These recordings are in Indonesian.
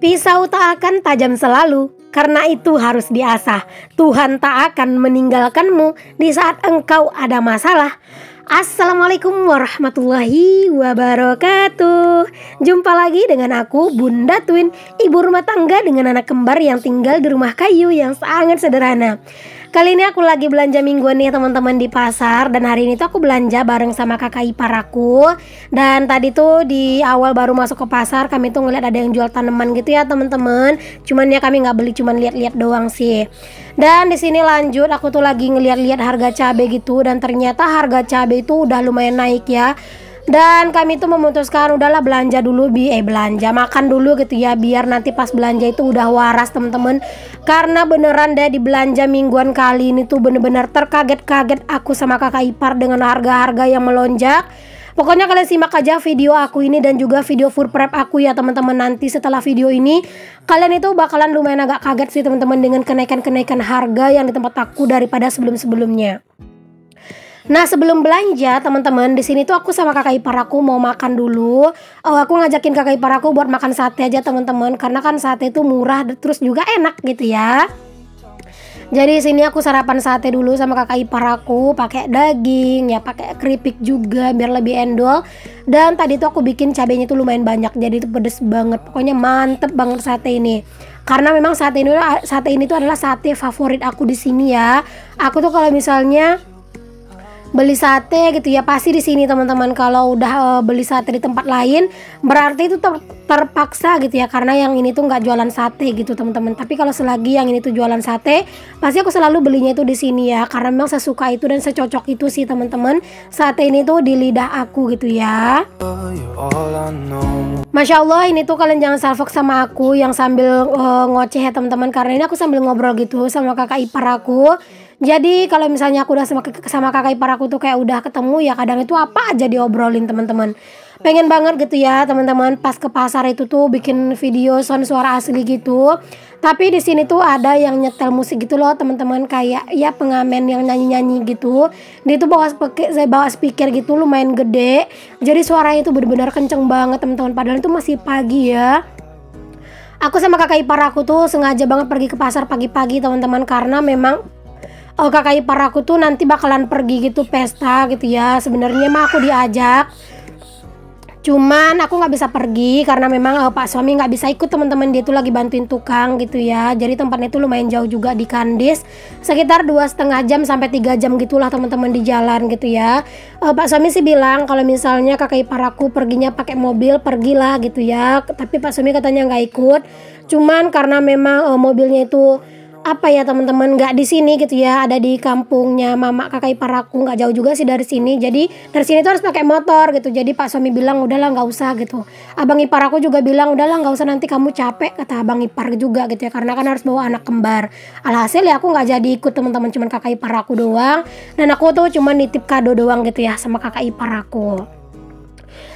Pisau tak akan tajam selalu, karena itu harus diasah. Tuhan tak akan meninggalkanmu di saat engkau ada masalah. Assalamualaikum warahmatullahi wabarakatuh Jumpa lagi dengan aku Bunda Twin Ibu rumah tangga dengan anak kembar yang tinggal di rumah kayu yang sangat sederhana Kali ini aku lagi belanja mingguan nih teman-teman di pasar dan hari ini tuh aku belanja bareng sama kakak ipar aku dan tadi tuh di awal baru masuk ke pasar kami tuh ngeliat ada yang jual tanaman gitu ya teman-teman. Cuman ya kami nggak beli cuman lihat-lihat doang sih. Dan di sini lanjut aku tuh lagi ngeliat-liat harga cabai gitu dan ternyata harga cabai itu udah lumayan naik ya dan kami itu memutuskan udahlah belanja dulu bi eh belanja makan dulu gitu ya biar nanti pas belanja itu udah waras temen-temen karena beneran deh di belanja mingguan kali ini tuh bener-bener terkaget-kaget aku sama kakak ipar dengan harga-harga yang melonjak Pokoknya kalian simak aja video aku ini dan juga video food prep aku ya teman-teman nanti setelah video ini kalian itu bakalan lumayan agak kaget sih teman-teman dengan kenaikan-kenaikan harga yang di tempat aku daripada sebelum-sebelumnya. Nah sebelum belanja teman-teman di sini tuh aku sama kakak ipar aku mau makan dulu. Oh, aku ngajakin kakak ipar aku buat makan sate aja teman-teman karena kan sate itu murah terus juga enak gitu ya. Jadi sini aku sarapan sate dulu sama kakak ipar aku pakai daging ya pakai keripik juga biar lebih endol. Dan tadi tuh aku bikin cabenya tuh lumayan banyak jadi itu pedes banget pokoknya mantep banget sate ini karena memang sate ini sate ini tuh adalah sate favorit aku di sini ya. Aku tuh kalau misalnya beli sate gitu ya pasti di sini teman-teman kalau udah uh, beli sate di tempat lain berarti itu ter terpaksa gitu ya karena yang ini tuh nggak jualan sate gitu teman-teman tapi kalau selagi yang ini tuh jualan sate pasti aku selalu belinya itu di sini ya karena memang saya suka itu dan secocok itu sih teman-teman sate ini tuh di lidah aku gitu ya Masya Allah ini tuh kalian jangan salfok sama aku yang sambil uh, ngoceh ya teman-teman karena ini aku sambil ngobrol gitu sama kakak ipar aku jadi kalau misalnya aku udah sama, sama kakak ipar aku tuh kayak udah ketemu ya kadang itu apa aja diobrolin teman-teman. Pengen banget gitu ya teman-teman pas ke pasar itu tuh bikin video sound suara asli gitu. Tapi di sini tuh ada yang nyetel musik gitu loh teman-teman kayak ya pengamen yang nyanyi-nyanyi gitu. Dia tuh bawa speaker, saya bawa speaker gitu lumayan gede. Jadi suaranya itu benar-benar kenceng banget teman-teman padahal itu masih pagi ya aku sama kakak ipar aku tuh sengaja banget pergi ke pasar pagi-pagi teman-teman karena memang oh kakak ipar aku tuh nanti bakalan pergi gitu pesta gitu ya sebenarnya mah aku diajak cuman aku nggak bisa pergi karena memang uh, pak suami nggak bisa ikut teman-teman dia tuh lagi bantuin tukang gitu ya jadi tempatnya itu lumayan jauh juga di Kandis sekitar dua setengah jam sampai tiga jam gitulah teman-teman di jalan gitu ya uh, pak suami sih bilang kalau misalnya kakak ipar aku perginya pakai mobil pergilah gitu ya tapi pak suami katanya nggak ikut cuman karena memang uh, mobilnya itu apa ya teman-teman nggak di sini gitu ya ada di kampungnya mama kakak ipar aku nggak jauh juga sih dari sini jadi dari sini tuh harus pakai motor gitu jadi pak suami bilang udahlah nggak usah gitu abang ipar aku juga bilang udahlah nggak usah nanti kamu capek kata abang ipar juga gitu ya karena kan harus bawa anak kembar alhasil ya aku nggak jadi ikut teman-teman cuman kakak ipar aku doang dan aku tuh cuman nitip kado doang gitu ya sama kakak ipar aku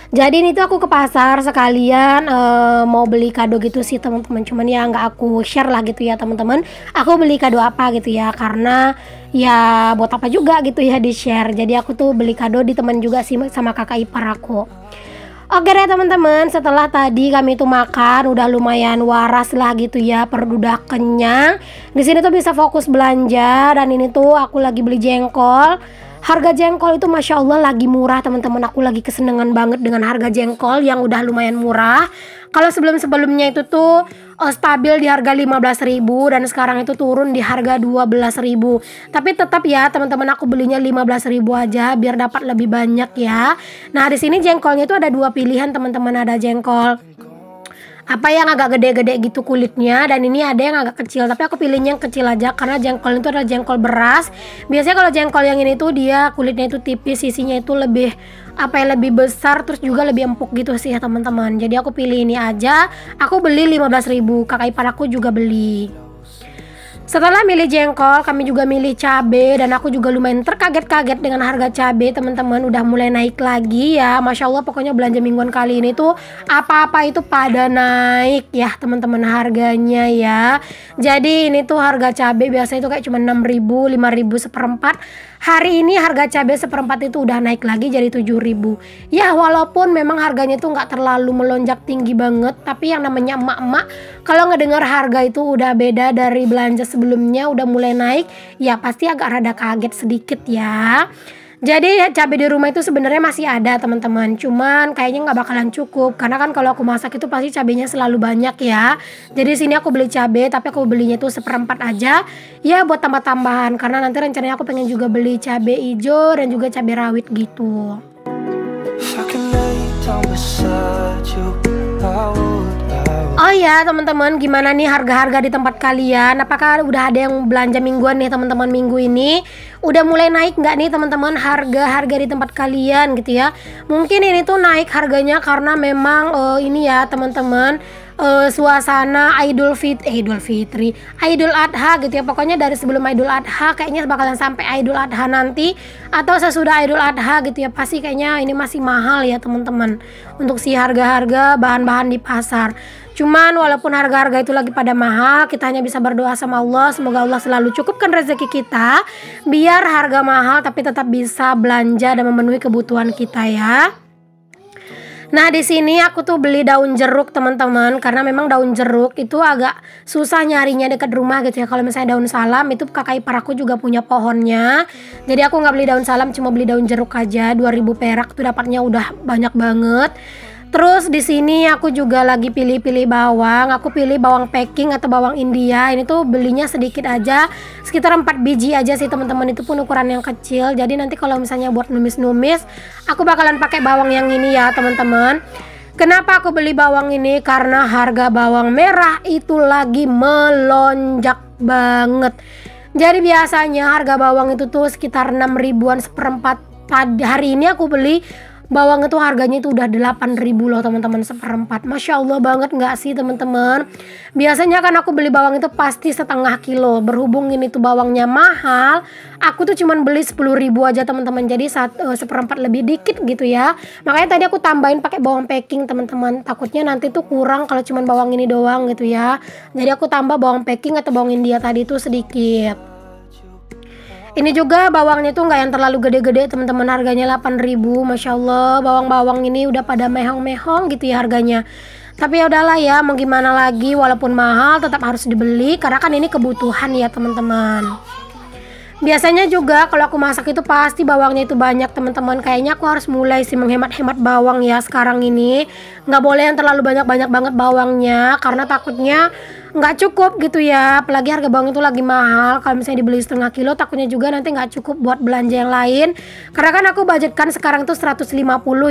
jadi ini tuh aku ke pasar sekalian uh, mau beli kado gitu sih teman-teman cuman ya nggak aku share lah gitu ya teman-teman aku beli kado apa gitu ya karena ya buat apa juga gitu ya di share jadi aku tuh beli kado di teman juga sih sama kakak ipar aku Oke deh teman-teman, setelah tadi kami itu makan udah lumayan waras lah gitu ya, perut udah kenyang. Di sini tuh bisa fokus belanja dan ini tuh aku lagi beli jengkol harga jengkol itu masya Allah lagi murah teman-teman aku lagi kesenangan banget dengan harga jengkol yang udah lumayan murah kalau sebelum-sebelumnya itu tuh uh, stabil di harga 15.000 dan sekarang itu turun di harga 12.000. Tapi tetap ya teman-teman aku belinya 15.000 aja biar dapat lebih banyak ya. Nah, di sini jengkolnya itu ada dua pilihan teman-teman ada jengkol apa yang agak gede-gede gitu kulitnya dan ini ada yang agak kecil tapi aku pilihnya yang kecil aja karena jengkol itu adalah jengkol beras biasanya kalau jengkol yang ini tuh dia kulitnya itu tipis sisinya itu lebih apa yang lebih besar terus juga lebih empuk gitu sih ya teman-teman jadi aku pilih ini aja aku beli 15.000 kakak ipar aku juga beli setelah milih jengkol, kami juga milih cabe dan aku juga lumayan terkaget-kaget dengan harga cabe, teman-teman udah mulai naik lagi ya. Masya Allah, pokoknya belanja mingguan kali ini tuh apa-apa itu pada naik ya, teman-teman harganya ya. Jadi ini tuh harga cabe biasanya itu kayak cuma 6.000, 5.000 seperempat. Hari ini harga cabe seperempat itu udah naik lagi jadi 7.000. Ya, walaupun memang harganya tuh nggak terlalu melonjak tinggi banget, tapi yang namanya emak-emak kalau ngedengar harga itu udah beda dari belanja sebelumnya udah mulai naik, ya pasti agak rada kaget sedikit ya. Jadi cabai di rumah itu sebenarnya masih ada teman-teman. Cuman kayaknya nggak bakalan cukup karena kan kalau aku masak itu pasti cabenya selalu banyak ya. Jadi sini aku beli cabai tapi aku belinya itu seperempat aja. Ya buat tambah-tambahan karena nanti rencananya aku pengen juga beli cabai hijau dan juga cabai rawit gitu. I Oh ya teman-teman, gimana nih harga-harga di tempat kalian? Apakah udah ada yang belanja mingguan nih teman-teman minggu ini? Udah mulai naik nggak nih teman-teman harga-harga di tempat kalian gitu ya? Mungkin ini tuh naik harganya karena memang uh, ini ya teman-teman uh, suasana Idul Fit eh, Idul Fitri, Idul Adha gitu ya. Pokoknya dari sebelum Idul Adha kayaknya bakalan sampai Idul Adha nanti atau sesudah Idul Adha gitu ya. Pasti kayaknya ini masih mahal ya, teman-teman. Untuk si harga-harga bahan-bahan di pasar. Cuman walaupun harga-harga itu lagi pada mahal, kita hanya bisa berdoa sama Allah semoga Allah selalu cukupkan rezeki kita biar harga mahal tapi tetap bisa belanja dan memenuhi kebutuhan kita ya. Nah, di sini aku tuh beli daun jeruk, teman-teman, karena memang daun jeruk itu agak susah nyarinya dekat rumah gitu ya. Kalau misalnya daun salam itu kakak ipar aku juga punya pohonnya. Jadi aku nggak beli daun salam, cuma beli daun jeruk aja. 2000 perak tuh dapatnya udah banyak banget. Terus di sini aku juga lagi pilih-pilih bawang. Aku pilih bawang packing atau bawang India. Ini tuh belinya sedikit aja, sekitar 4 biji aja sih teman-teman. Itu pun ukuran yang kecil. Jadi nanti kalau misalnya buat numis-numis, aku bakalan pakai bawang yang ini ya, teman-teman. Kenapa aku beli bawang ini? Karena harga bawang merah itu lagi melonjak banget. Jadi biasanya harga bawang itu tuh sekitar 6 ribuan seperempat. Pada hari ini aku beli bawang itu harganya itu udah 8000 loh teman-teman seperempat Masya Allah banget nggak sih teman-teman biasanya kan aku beli bawang itu pasti setengah kilo berhubung ini tuh bawangnya mahal aku tuh cuman beli 10.000 aja teman-teman jadi satu, uh, eh, seperempat lebih dikit gitu ya makanya tadi aku tambahin pakai bawang packing teman-teman takutnya nanti tuh kurang kalau cuman bawang ini doang gitu ya jadi aku tambah bawang packing atau bawang India tadi tuh sedikit ini juga bawangnya tuh nggak yang terlalu gede-gede teman-teman harganya 8000 Masya Allah bawang-bawang ini udah pada mehong-mehong gitu ya harganya tapi ya udahlah ya mau gimana lagi walaupun mahal tetap harus dibeli karena kan ini kebutuhan ya teman-teman Biasanya juga kalau aku masak itu pasti bawangnya itu banyak teman-teman Kayaknya aku harus mulai sih menghemat-hemat bawang ya sekarang ini Nggak boleh yang terlalu banyak-banyak banget bawangnya Karena takutnya nggak cukup gitu ya apalagi harga bawang itu lagi mahal kalau misalnya dibeli setengah kilo takutnya juga nanti nggak cukup buat belanja yang lain karena kan aku budgetkan sekarang tuh 150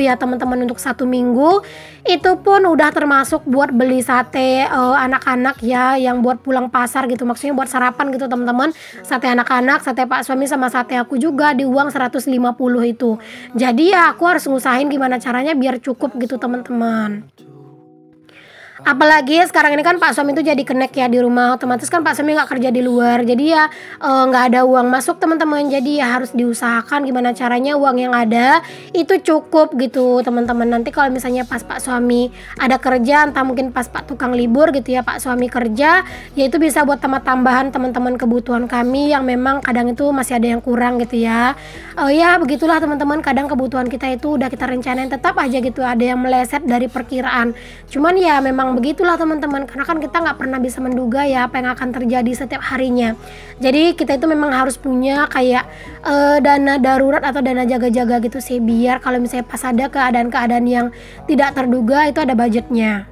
ya teman-teman untuk satu minggu itu pun udah termasuk buat beli sate eh, anak-anak uh, ya yang buat pulang pasar gitu maksudnya buat sarapan gitu teman-teman sate anak-anak sate pak suami sama sate aku juga di uang 150 itu jadi ya aku harus ngusahin gimana caranya biar cukup gitu teman-teman apalagi ya, sekarang ini kan Pak Suami itu jadi kenek ya di rumah otomatis kan Pak Suami nggak kerja di luar jadi ya eh, nggak e, ada uang masuk teman-teman jadi ya harus diusahakan gimana caranya uang yang ada itu cukup gitu teman-teman nanti kalau misalnya pas Pak Suami ada kerja entah mungkin pas Pak Tukang libur gitu ya Pak Suami kerja ya itu bisa buat tambah tambahan teman-teman kebutuhan kami yang memang kadang itu masih ada yang kurang gitu ya e, ya begitulah teman-teman kadang kebutuhan kita itu udah kita rencanain tetap aja gitu ada yang meleset dari perkiraan cuman ya memang begitulah teman-teman karena kan kita nggak pernah bisa menduga ya apa yang akan terjadi setiap harinya jadi kita itu memang harus punya kayak uh, dana darurat atau dana jaga-jaga gitu sih biar kalau misalnya pas ada keadaan-keadaan yang tidak terduga itu ada budgetnya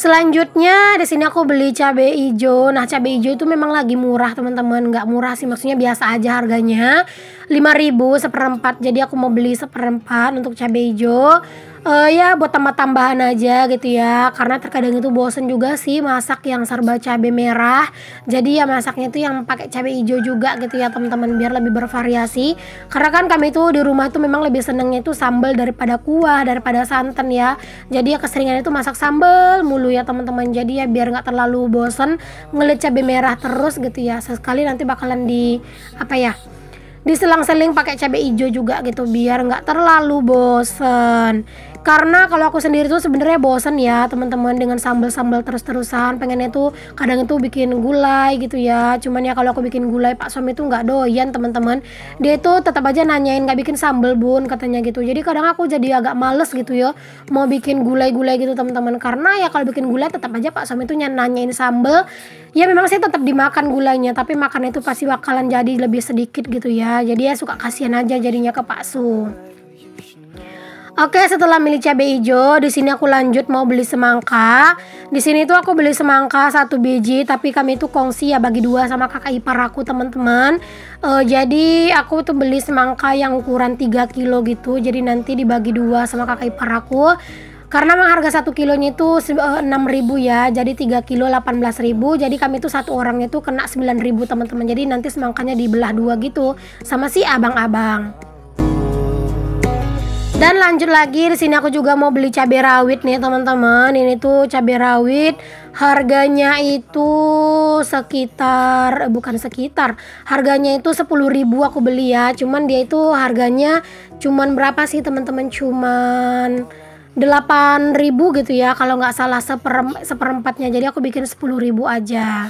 Selanjutnya di sini aku beli cabai hijau. Nah, cabai hijau itu memang lagi murah, teman-teman. Nggak murah sih, maksudnya biasa aja harganya. 5000 seperempat jadi aku mau beli seperempat untuk cabai hijau uh, ya buat tambah-tambahan aja gitu ya karena terkadang itu bosen juga sih masak yang serba cabai merah jadi ya masaknya itu yang pakai cabai hijau juga gitu ya teman-teman biar lebih bervariasi karena kan kami itu di rumah tuh memang lebih senengnya itu sambal daripada kuah daripada santan ya jadi ya keseringan itu masak sambal mulu ya teman-teman jadi ya biar nggak terlalu bosen ngeliat cabai merah terus gitu ya sekali nanti bakalan di apa ya diselang-seling pakai cabe hijau juga gitu biar nggak terlalu bosen karena kalau aku sendiri tuh sebenarnya bosen ya teman-teman dengan sambal-sambal terus-terusan pengennya tuh kadang itu bikin gulai gitu ya cuman ya kalau aku bikin gulai pak suami tuh nggak doyan teman-teman dia tuh tetap aja nanyain nggak bikin sambal bun katanya gitu jadi kadang aku jadi agak males gitu ya mau bikin gulai-gulai gitu teman-teman karena ya kalau bikin gulai tetap aja pak suami tuh nanyain sambal ya memang saya tetap dimakan gulanya tapi makan itu pasti bakalan jadi lebih sedikit gitu ya jadi ya suka kasihan aja jadinya ke Pak Su Oke, setelah milih cabai hijau, di sini aku lanjut mau beli semangka. Di sini tuh aku beli semangka satu biji, tapi kami itu kongsi ya bagi dua sama kakak ipar aku teman-teman. Uh, jadi aku tuh beli semangka yang ukuran 3 kilo gitu, jadi nanti dibagi dua sama kakak ipar aku. Karena memang harga satu kilonya itu eh, enam ribu ya, jadi 3 kilo delapan ribu. Jadi kami tuh satu orangnya tuh kena sembilan ribu teman-teman. Jadi nanti semangkanya dibelah dua gitu sama si abang-abang. Dan lanjut lagi di sini aku juga mau beli cabai rawit nih teman-teman. Ini tuh cabai rawit harganya itu sekitar eh, bukan sekitar. Harganya itu 10.000 aku beli ya. Cuman dia itu harganya cuman berapa sih teman-teman? Cuman 8.000 gitu ya kalau nggak salah seperempatnya. Jadi aku bikin 10.000 aja.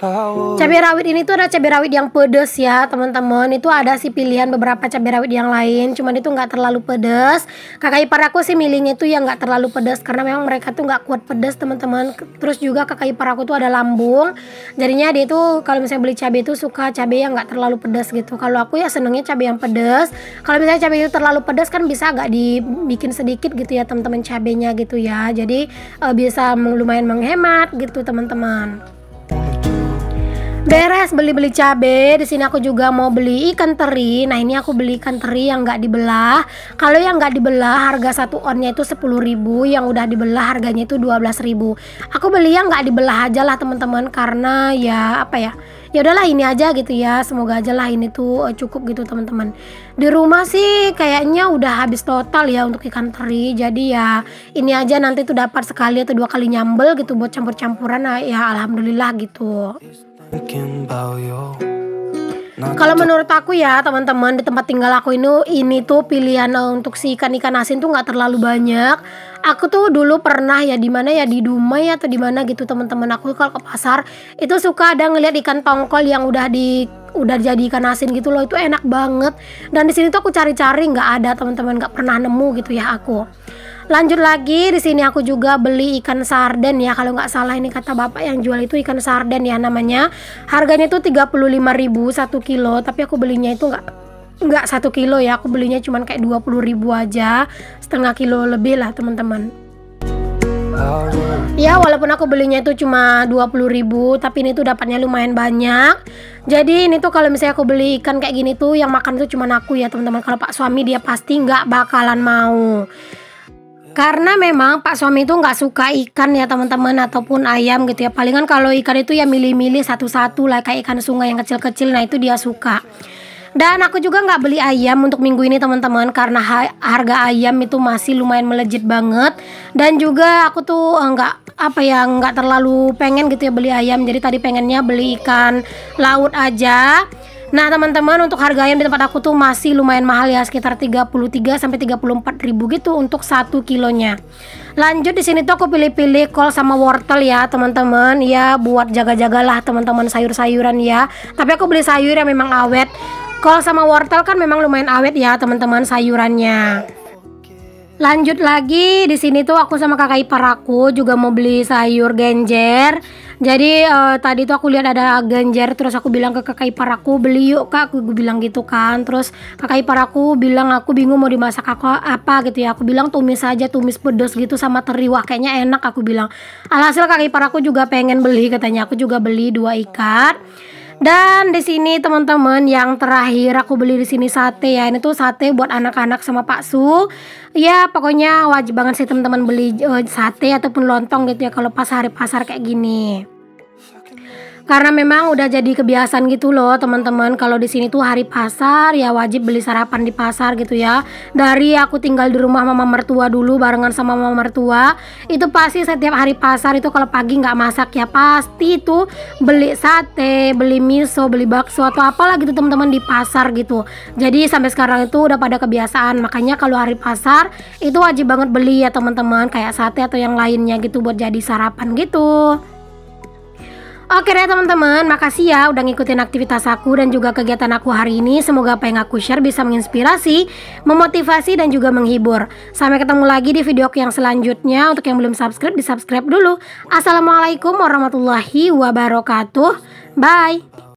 Cabai rawit ini tuh ada cabai rawit yang pedes ya teman-teman. Itu ada sih pilihan beberapa cabai rawit yang lain. Cuman itu nggak terlalu pedes. Kakak ipar aku sih milihnya tuh yang nggak terlalu pedes karena memang mereka tuh nggak kuat pedes teman-teman. Terus juga kakak ipar aku tuh ada lambung. Jadinya dia tuh kalau misalnya beli cabai itu suka cabai yang nggak terlalu pedes gitu. Kalau aku ya senengnya cabai yang pedes. Kalau misalnya cabai itu terlalu pedes kan bisa agak dibikin sedikit gitu ya teman-teman cabainya gitu ya. Jadi eh, bisa lumayan menghemat gitu teman-teman beres beli-beli cabe di sini aku juga mau beli ikan teri nah ini aku beli ikan teri yang nggak dibelah kalau yang nggak dibelah harga satu onnya itu sepuluh ribu. yang udah dibelah harganya itu dua belas ribu. aku beli yang nggak dibelah aja lah teman-teman karena ya apa ya ya udahlah ini aja gitu ya semoga aja lah ini tuh eh, cukup gitu teman-teman di rumah sih kayaknya udah habis total ya untuk ikan teri jadi ya ini aja nanti tuh dapat sekali atau dua kali nyambel gitu buat campur-campuran nah, ya alhamdulillah gitu Nah, kalau menurut aku ya teman-teman di tempat tinggal aku ini ini tuh pilihan eh, untuk si ikan-ikan asin tuh nggak terlalu banyak. Aku tuh dulu pernah ya di mana ya di Dumai atau di mana gitu teman-teman aku kalau ke pasar itu suka ada ngelihat ikan tongkol yang udah di udah jadi ikan asin gitu loh itu enak banget dan di sini tuh aku cari-cari nggak ada teman-teman nggak pernah nemu gitu ya aku lanjut lagi di sini aku juga beli ikan sarden ya kalau nggak salah ini kata bapak yang jual itu ikan sarden ya namanya harganya itu 35.000 1 kilo tapi aku belinya itu nggak nggak satu kilo ya aku belinya cuma kayak 20.000 aja setengah kilo lebih lah teman-teman oh. Ya walaupun aku belinya itu cuma 20.000 ribu Tapi ini tuh dapatnya lumayan banyak Jadi ini tuh kalau misalnya aku beli ikan kayak gini tuh Yang makan tuh cuma aku ya teman-teman Kalau pak suami dia pasti nggak bakalan mau karena memang Pak suami itu nggak suka ikan ya teman-teman ataupun ayam gitu ya. Palingan kalau ikan itu ya milih-milih satu-satu lah kayak ikan sungai yang kecil-kecil. Nah itu dia suka. Dan aku juga nggak beli ayam untuk minggu ini teman-teman karena harga ayam itu masih lumayan melejit banget dan juga aku tuh nggak apa ya nggak terlalu pengen gitu ya beli ayam jadi tadi pengennya beli ikan laut aja Nah teman-teman untuk harga ayam di tempat aku tuh masih lumayan mahal ya sekitar 33 sampai 34 ribu gitu untuk satu kilonya. Lanjut di sini tuh aku pilih-pilih kol sama wortel ya teman-teman ya buat jaga-jagalah teman-teman sayur-sayuran ya. Tapi aku beli sayur yang memang awet. Kol sama wortel kan memang lumayan awet ya teman-teman sayurannya. Lanjut lagi di sini tuh aku sama kakak ipar aku juga mau beli sayur genjer jadi uh, tadi tuh aku lihat ada Ganjar terus aku bilang ke kakak ipar aku beli yuk kak aku bilang gitu kan terus kakak ipar aku bilang aku bingung mau dimasak aku apa gitu ya aku bilang tumis aja tumis pedas gitu sama teri wah kayaknya enak aku bilang alhasil kakak ipar aku juga pengen beli katanya aku juga beli dua ikat dan di sini teman-teman yang terakhir aku beli di sini sate ya. Ini tuh sate buat anak-anak sama Pak Su. Ya pokoknya wajib banget sih teman-teman beli uh, sate ataupun lontong gitu ya kalau pas hari pasar kayak gini. Karena memang udah jadi kebiasaan gitu loh teman-teman kalau di sini tuh hari pasar ya wajib beli sarapan di pasar gitu ya. Dari aku tinggal di rumah mama mertua dulu barengan sama mama mertua itu pasti setiap hari pasar itu kalau pagi nggak masak ya pasti itu beli sate, beli miso, beli bakso atau apalah gitu teman-teman di pasar gitu. Jadi sampai sekarang itu udah pada kebiasaan makanya kalau hari pasar itu wajib banget beli ya teman-teman kayak sate atau yang lainnya gitu buat jadi sarapan gitu. Oke deh teman-teman, makasih ya udah ngikutin aktivitas aku dan juga kegiatan aku hari ini. Semoga apa yang aku share bisa menginspirasi, memotivasi dan juga menghibur. Sampai ketemu lagi di video yang selanjutnya. Untuk yang belum subscribe, di subscribe dulu. Assalamualaikum warahmatullahi wabarakatuh. Bye.